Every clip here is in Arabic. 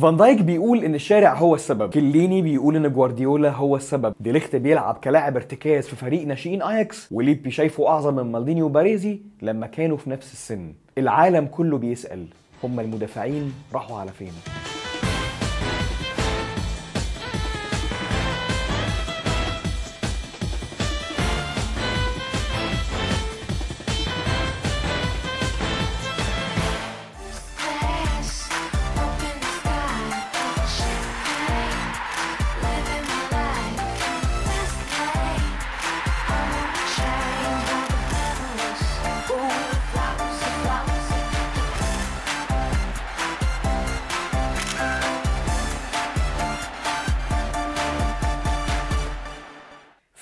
فان دايك بيقول ان الشارع هو السبب كليني بيقول ان جوارديولا هو السبب ديليخت بيلعب كلاعب ارتكاز في فريق ناشئين اياكس وليبي شايفه اعظم من مالديني وباريزي لما كانوا في نفس السن العالم كله بيسال هما المدافعين راحوا على فين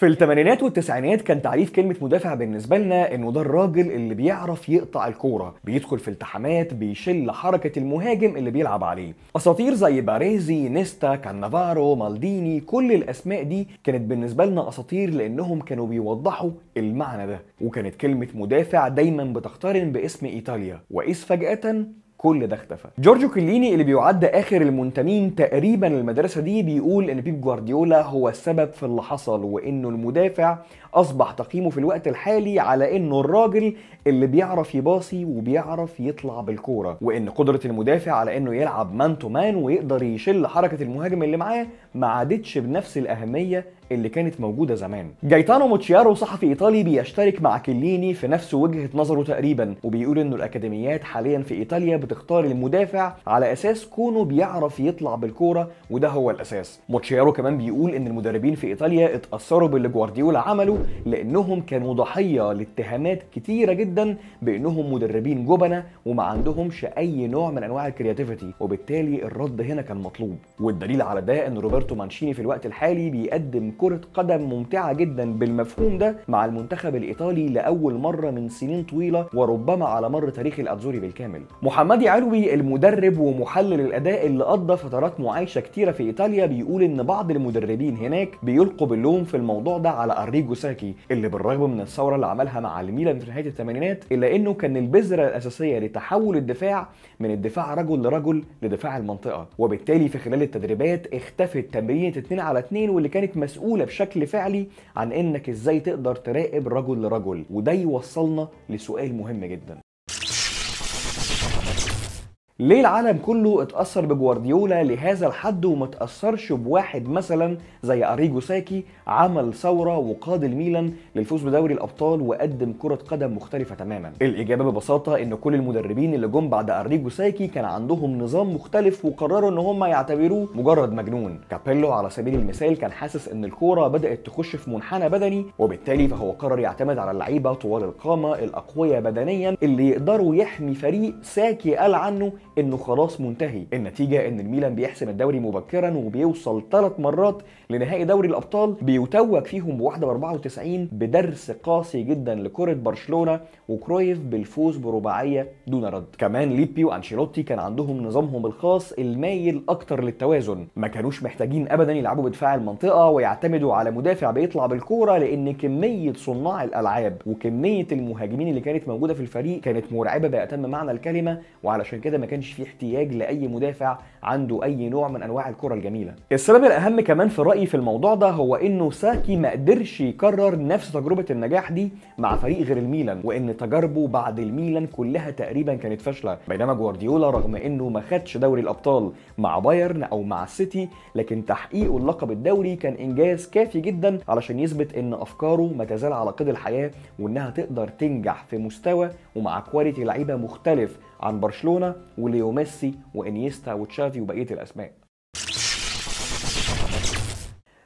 في الثمانينات والتسعينات كان تعريف كلمة مدافع بالنسبة لنا إنه ده الراجل اللي بيعرف يقطع الكورة، بيدخل في التحامات، بيشل حركة المهاجم اللي بيلعب عليه. أساطير زي باريزي، نيستا، كانافارو، مالديني، كل الأسماء دي كانت بالنسبة لنا أساطير لأنهم كانوا بيوضحوا المعنى ده، وكانت كلمة مدافع دايما بتقترن باسم إيطاليا، وإذ فجأة كل ده اختفى جورجو كليني اللي بيعد اخر المنتمين تقريبا المدرسه دي بيقول ان بيب جوارديولا هو السبب في اللي حصل وانه المدافع اصبح تقييمه في الوقت الحالي على انه الراجل اللي بيعرف يباصي وبيعرف يطلع بالكوره وان قدره المدافع على انه يلعب مان تو مان ويقدر يشل حركه المهاجم اللي معاه ما عادتش بنفس الاهميه اللي كانت موجودة زمان جايتانو موتشيارو صحفي إيطالي بيشترك مع كليني في نفس وجهة نظره تقريبا وبيقول إنه الأكاديميات حاليا في إيطاليا بتختار المدافع على أساس كونه بيعرف يطلع بالكورة وده هو الأساس موتشيارو كمان بيقول إن المدربين في إيطاليا اتأثروا باللي جوارديولا عمله لأنهم كانوا ضحية لاتهامات كتيرة جدا بأنهم مدربين جبنة وما عندهمش أي نوع من أنواع الكرياتيفيتي وبالتالي الرد هنا كان مطلوب والدليل على ده إن روبرتو مانشيني في الوقت الحالي بيقدم كرة قدم ممتعة جدا بالمفهوم ده مع المنتخب الإيطالي لأول مرة من سنين طويلة وربما على مر تاريخ الأتزوري بالكامل محمدي علوي المدرب ومحلل الأداء اللي قضى فترات معايشة كتيرة في إيطاليا بيقول إن بعض المدربين هناك بيلقوا باللوم في الموضوع ده على أريجو ساكي اللي بالرغم من الثورة اللي عملها مع الميلان في نهاية الثمانينات إلا إنه كان البذرة الأساسية لتحول الدفاع من الدفاع رجل لرجل لدفاع المنطقة وبالتالي في خلال التدريبات اختفت تمرينة 2 على 2 واللي كانت مسؤولة مسؤوله بشكل فعلي عن انك ازاي تقدر تراقب رجل لرجل وده يوصلنا لسؤال مهم جدا ليه العالم كله اتأثر بجوارديولا لهذا الحد وما اتأثرش بواحد مثلا زي أريجو ساكي عمل ثورة وقاد الميلان للفوز بدوري الأبطال وقدم كرة قدم مختلفة تماما الإجابة ببساطة إن كل المدربين اللي جم بعد أريجو ساكي كان عندهم نظام مختلف وقرروا إن هم يعتبروه مجرد مجنون كابيلو على سبيل المثال كان حاسس إن الكورة بدأت تخش في منحنى بدني وبالتالي فهو قرر يعتمد على اللعيبة طوال القامة الأقوياء بدنيا اللي يقدروا يحمي فريق ساكي قال عنه انه خلاص منتهي النتيجه ان الميلان بيحسم الدوري مبكرا وبيوصل ثلاث مرات لنهائي دوري الابطال بيتوج فيهم بواحده ب 94 بدرس قاسي جدا لكره برشلونه وكرويف بالفوز برباعيه دون رد كمان ليبي وانشيلوتي كان عندهم نظامهم الخاص المايل اكتر للتوازن ما كانوش محتاجين ابدا يلعبوا بدفاع المنطقه ويعتمدوا على مدافع بيطلع بالكوره لان كميه صناع الالعاب وكميه المهاجمين اللي كانت موجوده في الفريق كانت مرعبه باتم معنى الكلمه وعلشان كده ما كان كانش في احتياج لاي مدافع عنده اي نوع من انواع الكره الجميله السبب الاهم كمان في رايي في الموضوع ده هو انه ساكي ما قدرش يكرر نفس تجربه النجاح دي مع فريق غير الميلان وان تجاربه بعد الميلان كلها تقريبا كانت فاشله بينما جوارديولا رغم انه ما خدش دوري الابطال مع بايرن او مع السيتي لكن تحقيقه اللقب الدوري كان انجاز كافي جدا علشان يثبت ان افكاره ما تزال على قيد الحياه وانها تقدر تنجح في مستوى ومع كواليتي لعيبه مختلف عن برشلونه وليو ميسي وانيستا وتشافي وبقيه الاسماء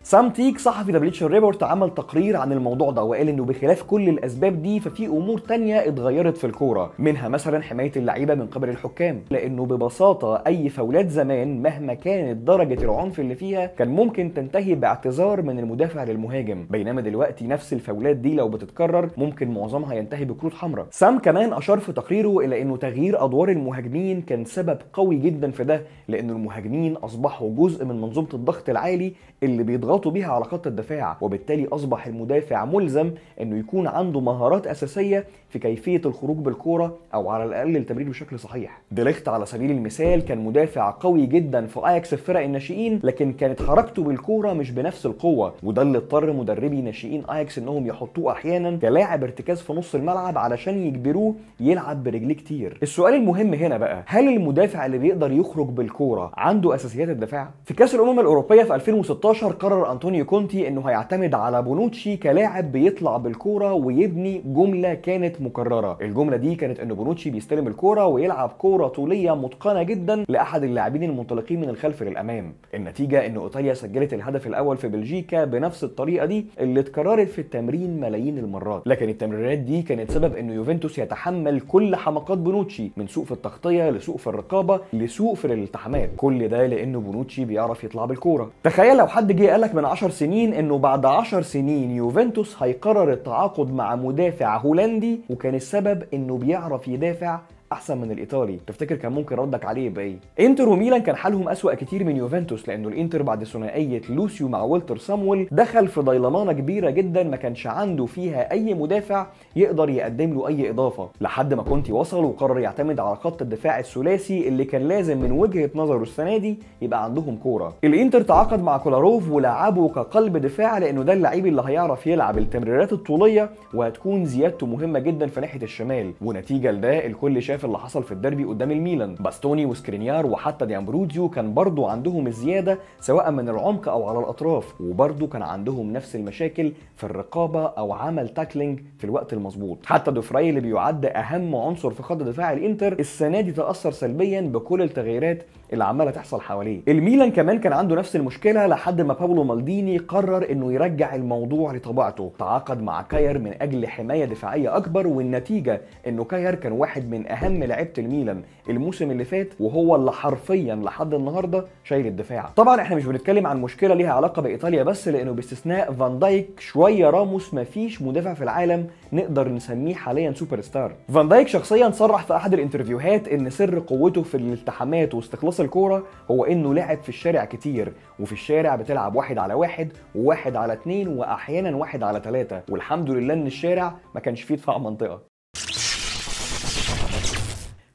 سام تيك صحفي بليتشر ريبورت عمل تقرير عن الموضوع ده وقال انه بخلاف كل الاسباب دي ففي امور تانية اتغيرت في الكوره منها مثلا حمايه اللعيبه من قبل الحكام لانه ببساطه اي فاولات زمان مهما كانت درجه العنف اللي فيها كان ممكن تنتهي باعتذار من المدافع للمهاجم بينما دلوقتي نفس الفاولات دي لو بتتكرر ممكن معظمها ينتهي بكروت حمراء سام كمان اشار في تقريره الى انه تغيير ادوار المهاجمين كان سبب قوي جدا في ده لانه المهاجمين اصبحوا جزء من منظومه الضغط العالي اللي بيضغط بيها على خط الدفاع وبالتالي أصبح المدافع ملزم أنه يكون عنده مهارات أساسية في كيفية الخروج بالكورة أو على الأقل التمرير بشكل صحيح ديليخت على سبيل المثال كان مدافع قوي جدا في أياكس في فرق الناشئين لكن كانت حركته بالكورة مش بنفس القوة وده اللي اضطر مدربي ناشئين أياكس أنهم يحطوه أحيانا كلاعب ارتكاز في نص الملعب علشان يجبروه يلعب برجليه كتير السؤال المهم هنا بقى هل المدافع اللي بيقدر يخرج بالكورة عنده أساسيات الدفاع؟ في كأس الأمم الأوروبية في 2016 قرر قرار أنطونيو كونتي أنه هيعتمد على بونوتشي كلاعب بيطلع بالكورة ويبني جملة كانت مكررة الجملة دي كانت أن بونوتشي بيستلم الكورة ويلعب كورة طولية متقنة جدا لأحد اللاعبين المنطلقين من الخلف للأمام النتيجة أن إيطاليا سجلت الهدف الأول في بلجيكا بنفس الطريقة دي اللي اتكررت في التمرين ملايين المرات لكن التمريرات دي كانت سبب أن يوفنتوس يتحمل كل حمقات بونوتشي من سوء في التغطية لسوء في الرقابة لسوء في الالتحامات كل ده لانه بونوتشي بيعرف يطلع بالكورة تخيل لو حد جه قالك من 10 سنين انه بعد 10 سنين يوفنتوس هيقرر التعاقد مع مدافع هولندي وكان السبب انه بيعرف يدافع احسن من الايطالي تفتكر كان ممكن ردك عليه بايه انتر وميلان كان حالهم اسوا كتير من يوفنتوس لانه الانتر بعد ثنائيه لوسيو مع ولتر سامويل دخل في ضيلمانه كبيره جدا ما كانش عنده فيها اي مدافع يقدر يقدم له اي اضافه لحد ما كونتي وصل وقرر يعتمد على خط الدفاع الثلاثي اللي كان لازم من وجهه نظره السنه دي يبقى عندهم كوره الانتر تعاقد مع كولاروف ولعبه كقلب دفاع لانه ده اللعيب اللي هيعرف يلعب التمريرات الطوليه وهتكون زيادته مهمه جدا في ناحيه الشمال ونتيجه لده الكل شاف اللي حصل في الديربي قدام الميلان باستوني وسكرينيار وحتى دي امبروزيو كان برضو عندهم الزياده سواء من العمق او على الاطراف وبرضو كان عندهم نفس المشاكل في الرقابه او عمل تاكلينج في الوقت المظبوط حتى دوفراي اللي بيعد اهم عنصر في خط دفاع الانتر السنه دي تاثر سلبيا بكل التغييرات اللي عماله تحصل حواليه الميلان كمان كان عنده نفس المشكله لحد ما بابلو مالديني قرر انه يرجع الموضوع لطبيعته تعاقد مع كاير من اجل حمايه دفاعيه اكبر والنتيجه انه كاير كان واحد من اهم اهم لعيبه الميلان الموسم اللي فات وهو اللي حرفيا لحد النهارده شايل الدفاع طبعا احنا مش بنتكلم عن مشكله ليها علاقه بايطاليا بس لانه باستثناء فان دايك شويه راموس ما فيش مدافع في العالم نقدر نسميه حاليا سوبر ستار فان دايك شخصيا صرح في احد الانترفيوهات ان سر قوته في الالتحامات واستخلاص الكوره هو انه لعب في الشارع كتير وفي الشارع بتلعب واحد على واحد وواحد على اتنين واحيانا واحد على ثلاثة والحمد لله ان الشارع ما كانش فيه دفاع منطقه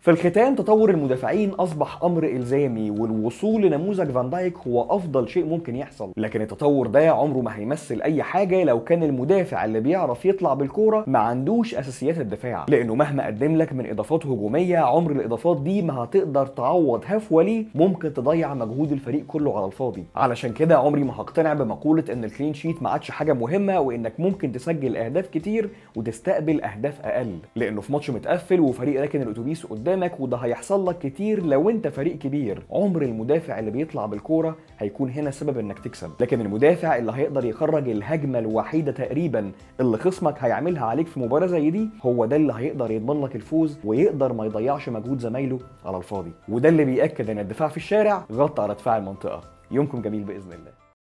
في الختام تطور المدافعين اصبح امر الزامي والوصول لنموذج فان دايك هو افضل شيء ممكن يحصل لكن التطور ده عمره ما هيمثل اي حاجه لو كان المدافع اللي بيعرف يطلع بالكوره ما عندوش اساسيات الدفاع لانه مهما قدم لك من اضافات هجوميه عمر الاضافات دي ما هتقدر تعوض هفوه ليه ممكن تضيع مجهود الفريق كله على الفاضي علشان كده عمري ما هقتنع بمقوله ان الكلين شيت ما عادش حاجه مهمه وانك ممكن تسجل اهداف كتير وتستقبل اهداف اقل لانه في ماتش متقفل وفريق راكن الاتوبيس قدام قدامك وده هيحصل لك كتير لو انت فريق كبير عمر المدافع اللي بيطلع بالكوره هيكون هنا سبب انك تكسب لكن المدافع اللي هيقدر يخرج الهجمه الوحيده تقريبا اللي خصمك هيعملها عليك في مباراه زي دي هو ده اللي هيقدر يضمن لك الفوز ويقدر ما يضيعش مجهود زمايله على الفاضي وده اللي بياكد ان الدفاع في الشارع غطى على دفاع المنطقه يومكم جميل باذن الله